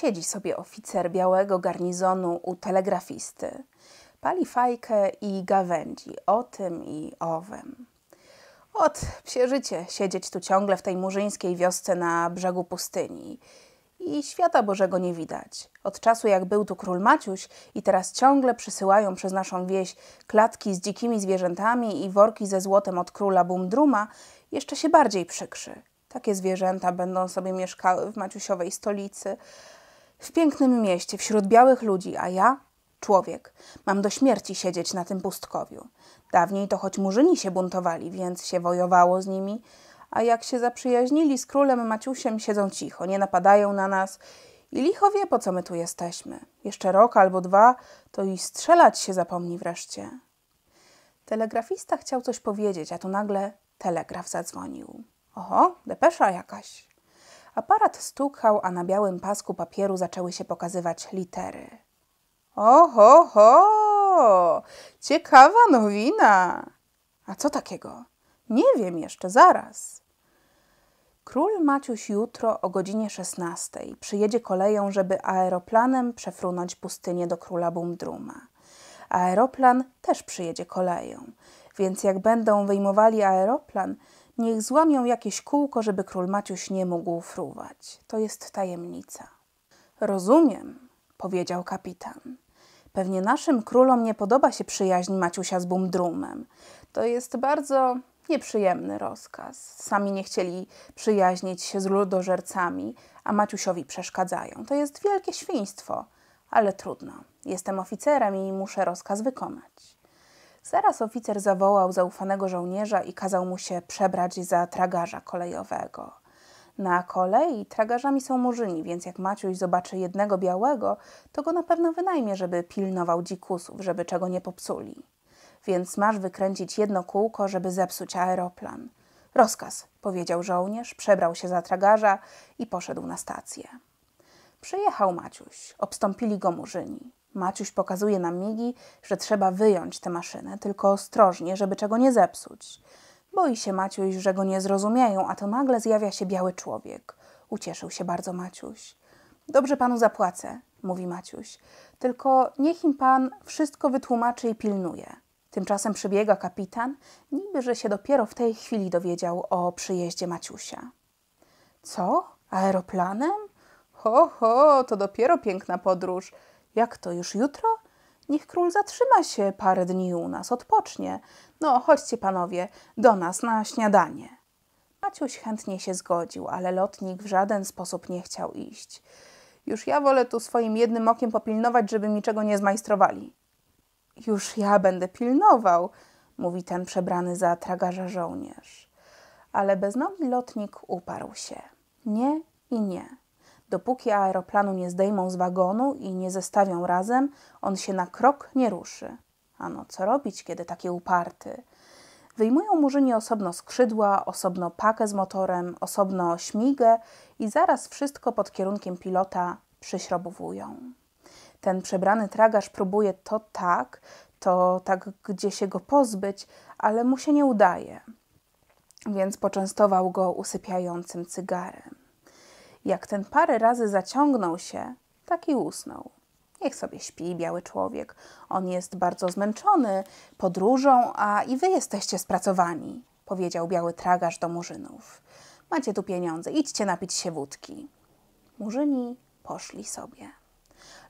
Siedzi sobie oficer białego garnizonu u telegrafisty. Pali fajkę i gawędzi o tym i owym. Ot, psie życie siedzieć tu ciągle w tej murzyńskiej wiosce na brzegu pustyni. I świata Bożego nie widać. Od czasu jak był tu król Maciuś i teraz ciągle przysyłają przez naszą wieś klatki z dzikimi zwierzętami i worki ze złotem od króla Bumdruma, jeszcze się bardziej przykrzy. Takie zwierzęta będą sobie mieszkały w Maciusiowej stolicy, w pięknym mieście, wśród białych ludzi, a ja, człowiek, mam do śmierci siedzieć na tym pustkowiu. Dawniej to choć murzyni się buntowali, więc się wojowało z nimi, a jak się zaprzyjaźnili z królem Maciusiem, siedzą cicho, nie napadają na nas i licho wie, po co my tu jesteśmy. Jeszcze rok albo dwa, to i strzelać się zapomni wreszcie. Telegrafista chciał coś powiedzieć, a tu nagle telegraf zadzwonił. Oho, depesza jakaś. Aparat stukał, a na białym pasku papieru zaczęły się pokazywać litery. Oho, ho! Ciekawa nowina! A co takiego? Nie wiem jeszcze, zaraz. Król Maciuś jutro o godzinie 16 przyjedzie koleją, żeby aeroplanem przefrunąć pustynię do króla Bumdruma. Aeroplan też przyjedzie koleją, więc jak będą wyjmowali aeroplan, Niech złamią jakieś kółko, żeby król Maciuś nie mógł fruwać. To jest tajemnica. Rozumiem, powiedział kapitan. Pewnie naszym królom nie podoba się przyjaźń Maciusia z Bumdrumem. To jest bardzo nieprzyjemny rozkaz. Sami nie chcieli przyjaźnić się z ludożercami, a Maciusiowi przeszkadzają. To jest wielkie świństwo, ale trudno. Jestem oficerem i muszę rozkaz wykonać. Zaraz oficer zawołał zaufanego żołnierza i kazał mu się przebrać za tragarza kolejowego. Na kolei tragarzami są murzyni, więc jak Maciuś zobaczy jednego białego, to go na pewno wynajmie, żeby pilnował dzikusów, żeby czego nie popsuli. Więc masz wykręcić jedno kółko, żeby zepsuć aeroplan. Rozkaz, powiedział żołnierz, przebrał się za tragarza i poszedł na stację. Przyjechał Maciuś, obstąpili go murzyni. Maciuś pokazuje nam migi, że trzeba wyjąć tę maszynę, tylko ostrożnie, żeby czego nie zepsuć. Boi się Maciuś, że go nie zrozumieją, a to nagle zjawia się biały człowiek. Ucieszył się bardzo Maciuś. Dobrze panu zapłacę, mówi Maciuś, tylko niech im pan wszystko wytłumaczy i pilnuje. Tymczasem przybiega kapitan, niby że się dopiero w tej chwili dowiedział o przyjeździe Maciusia. Co? Aeroplanem? Ho, ho, to dopiero piękna podróż. Jak to już jutro? Niech król zatrzyma się parę dni u nas, odpocznie. No, chodźcie panowie, do nas na śniadanie. Maciuś chętnie się zgodził, ale lotnik w żaden sposób nie chciał iść. Już ja wolę tu swoim jednym okiem popilnować, żeby niczego nie zmajstrowali. Już ja będę pilnował, mówi ten przebrany za tragarza żołnierz. Ale beznogi lotnik uparł się. Nie i nie. Dopóki aeroplanu nie zdejmą z wagonu i nie zestawią razem, on się na krok nie ruszy. Ano, co robić, kiedy taki uparty? Wyjmują murzyni osobno skrzydła, osobno pakę z motorem, osobno śmigę i zaraz wszystko pod kierunkiem pilota przyśrobowują. Ten przebrany tragarz próbuje to tak, to tak, gdzie się go pozbyć, ale mu się nie udaje, więc poczęstował go usypiającym cygarem. Jak ten parę razy zaciągnął się, taki usnął. Niech sobie śpi, biały człowiek. On jest bardzo zmęczony podróżą, a i wy jesteście spracowani, powiedział biały tragarz do murzynów. Macie tu pieniądze, idźcie napić się wódki. Murzyni poszli sobie.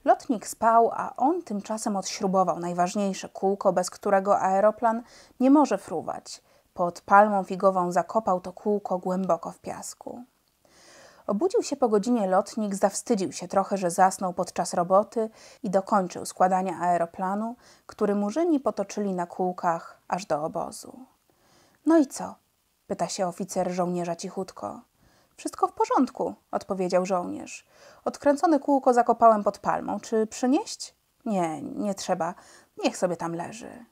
Lotnik spał, a on tymczasem odśrubował najważniejsze kółko, bez którego aeroplan nie może fruwać. Pod palmą figową zakopał to kółko głęboko w piasku. Obudził się po godzinie lotnik, zawstydził się trochę, że zasnął podczas roboty i dokończył składania aeroplanu, który murzyni potoczyli na kółkach aż do obozu. No i co? pyta się oficer żołnierza cichutko. Wszystko w porządku, odpowiedział żołnierz. Odkręcone kółko zakopałem pod palmą. Czy przynieść? Nie, nie trzeba. Niech sobie tam leży.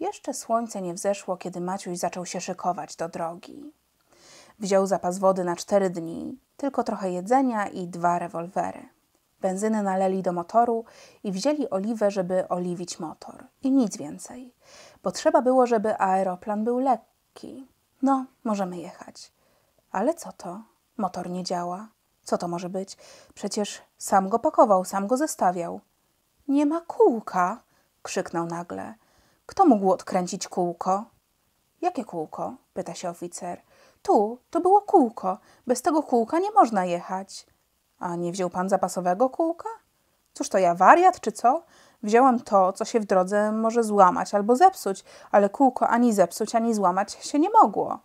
Jeszcze słońce nie wzeszło, kiedy Maciuś zaczął się szykować do drogi. Wziął zapas wody na cztery dni, tylko trochę jedzenia i dwa rewolwery. Benzyny naleli do motoru i wzięli oliwę, żeby oliwić motor. I nic więcej. Potrzeba było, żeby aeroplan był lekki. No, możemy jechać. Ale co to? Motor nie działa. Co to może być? Przecież sam go pakował, sam go zestawiał. Nie ma kółka! krzyknął nagle. Kto mógł odkręcić kółko? Jakie kółko? pyta się oficer. Tu, to było kółko. Bez tego kółka nie można jechać. A nie wziął pan zapasowego kółka? Cóż to ja, wariat czy co? Wzięłam to, co się w drodze może złamać albo zepsuć, ale kółko ani zepsuć, ani złamać się nie mogło.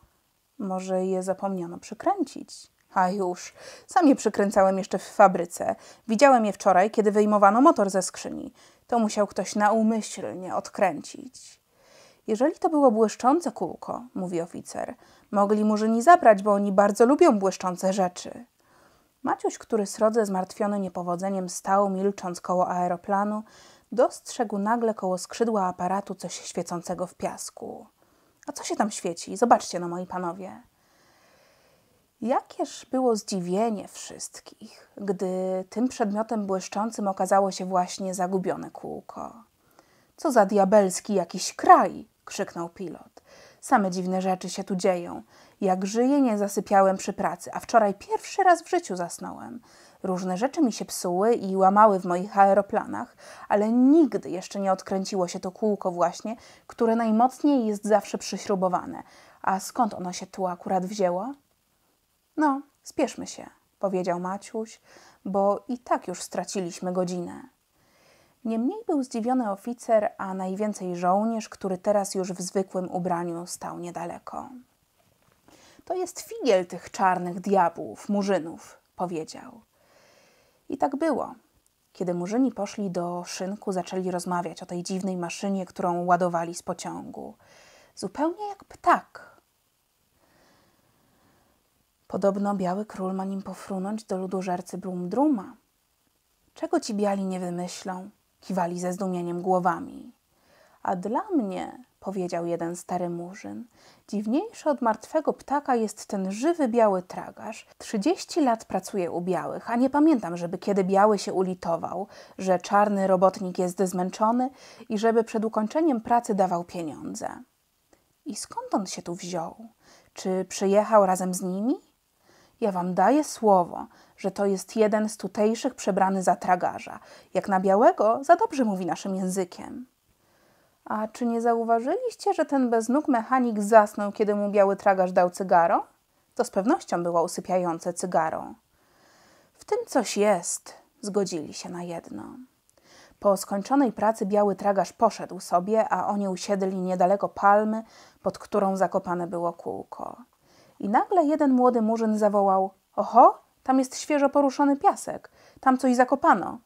Może je zapomniano przykręcić. A już, sam je przykręcałem jeszcze w fabryce. Widziałem je wczoraj, kiedy wyjmowano motor ze skrzyni. To musiał ktoś naumyślnie odkręcić. Jeżeli to było błyszczące kółko, mówi oficer, mogli murzyni zabrać, bo oni bardzo lubią błyszczące rzeczy. Maciuś, który srodze zmartwiony niepowodzeniem stał milcząc koło aeroplanu, dostrzegł nagle koło skrzydła aparatu coś świecącego w piasku. A co się tam świeci? Zobaczcie no, moi panowie. Jakież było zdziwienie wszystkich, gdy tym przedmiotem błyszczącym okazało się właśnie zagubione kółko. Co za diabelski jakiś kraj, krzyknął pilot. Same dziwne rzeczy się tu dzieją. Jak żyję, nie zasypiałem przy pracy, a wczoraj pierwszy raz w życiu zasnąłem. Różne rzeczy mi się psuły i łamały w moich aeroplanach, ale nigdy jeszcze nie odkręciło się to kółko właśnie, które najmocniej jest zawsze przyśrubowane. A skąd ono się tu akurat wzięło? No, spieszmy się, powiedział Maciuś, bo i tak już straciliśmy godzinę. Niemniej był zdziwiony oficer, a najwięcej żołnierz, który teraz już w zwykłym ubraniu stał niedaleko. To jest figiel tych czarnych diabłów, murzynów, powiedział. I tak było. Kiedy murzyni poszli do szynku, zaczęli rozmawiać o tej dziwnej maszynie, którą ładowali z pociągu. Zupełnie jak ptak. Podobno biały król ma nim pofrunąć do ludożercy Brumdruma. Czego ci biali nie wymyślą? Kiwali ze zdumieniem głowami. A dla mnie, powiedział jeden stary murzyn, dziwniejszy od martwego ptaka jest ten żywy biały tragarz. Trzydzieści lat pracuje u białych, a nie pamiętam, żeby kiedy biały się ulitował, że czarny robotnik jest zmęczony i żeby przed ukończeniem pracy dawał pieniądze. I skąd on się tu wziął? Czy przyjechał razem z nimi? Ja wam daję słowo, że to jest jeden z tutejszych przebrany za tragarza. Jak na białego, za dobrze mówi naszym językiem. A czy nie zauważyliście, że ten beznóg mechanik zasnął, kiedy mu biały tragarz dał cygaro? To z pewnością było usypiające cygaro. W tym coś jest, zgodzili się na jedno. Po skończonej pracy biały tragarz poszedł sobie, a oni usiedli niedaleko palmy, pod którą zakopane było kółko. I nagle jeden młody murzyn zawołał: Oho, tam jest świeżo poruszony piasek, tam coś zakopano.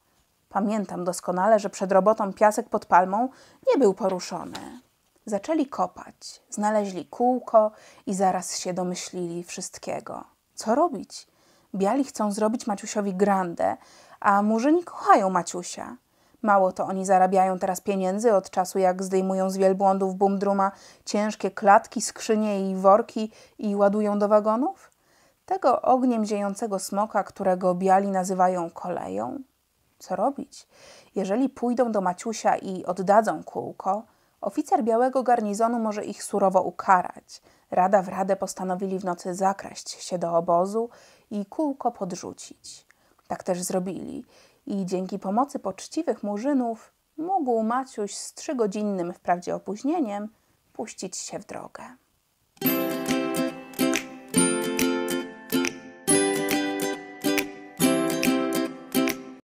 Pamiętam doskonale, że przed robotą piasek pod palmą nie był poruszony. Zaczęli kopać, znaleźli kółko i zaraz się domyślili wszystkiego. Co robić? Biali chcą zrobić Maciusiowi grandę, a murzyni kochają Maciusia. Mało to oni zarabiają teraz pieniędzy od czasu, jak zdejmują z wielbłądów bumdruma ciężkie klatki, skrzynie i worki i ładują do wagonów? Tego ogniem ziejącego smoka, którego biali nazywają koleją? Co robić? Jeżeli pójdą do Maciusia i oddadzą kółko, oficer białego garnizonu może ich surowo ukarać. Rada w radę postanowili w nocy zakraść się do obozu i kółko podrzucić. Tak też zrobili i dzięki pomocy poczciwych murzynów mógł Maciuś z trzygodzinnym wprawdzie opóźnieniem puścić się w drogę.